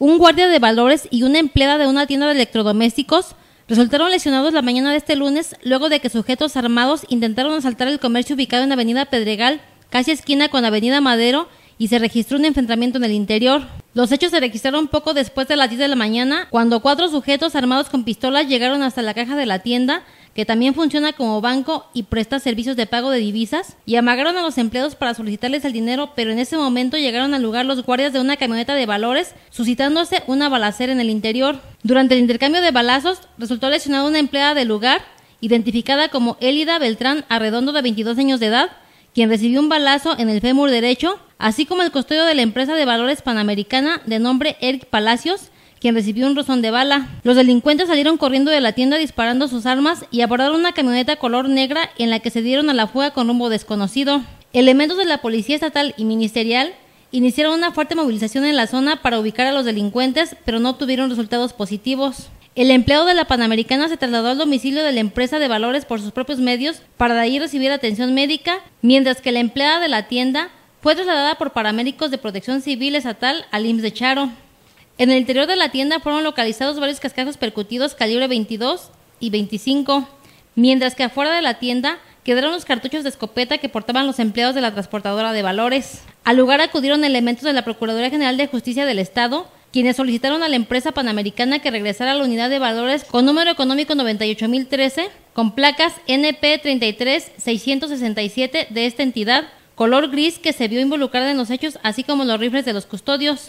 Un guardia de valores y una empleada de una tienda de electrodomésticos resultaron lesionados la mañana de este lunes luego de que sujetos armados intentaron asaltar el comercio ubicado en Avenida Pedregal, casi esquina con Avenida Madero, y se registró un enfrentamiento en el interior. Los hechos se registraron poco después de las 10 de la mañana, cuando cuatro sujetos armados con pistolas llegaron hasta la caja de la tienda, que también funciona como banco y presta servicios de pago de divisas, y amagaron a los empleados para solicitarles el dinero, pero en ese momento llegaron al lugar los guardias de una camioneta de valores, suscitándose una balacera en el interior. Durante el intercambio de balazos, resultó lesionada una empleada del lugar, identificada como Elida Beltrán Arredondo de 22 años de edad, quien recibió un balazo en el fémur derecho, así como el custodio de la empresa de valores panamericana de nombre Eric Palacios, quien recibió un rozón de bala. Los delincuentes salieron corriendo de la tienda disparando sus armas y abordaron una camioneta color negra en la que se dieron a la fuga con rumbo desconocido. Elementos de la Policía Estatal y Ministerial iniciaron una fuerte movilización en la zona para ubicar a los delincuentes, pero no obtuvieron resultados positivos. El empleado de la Panamericana se trasladó al domicilio de la empresa de valores por sus propios medios para de ahí recibir atención médica, mientras que la empleada de la tienda fue trasladada por paramédicos de protección civil estatal al IMSS de Charo. En el interior de la tienda fueron localizados varios cascazos percutidos calibre 22 y 25, mientras que afuera de la tienda quedaron los cartuchos de escopeta que portaban los empleados de la transportadora de valores. Al lugar acudieron elementos de la Procuraduría General de Justicia del Estado, quienes solicitaron a la empresa panamericana que regresara a la unidad de valores con número económico 98013, con placas NP33667 de esta entidad, color gris que se vio involucrada en los hechos, así como los rifles de los custodios.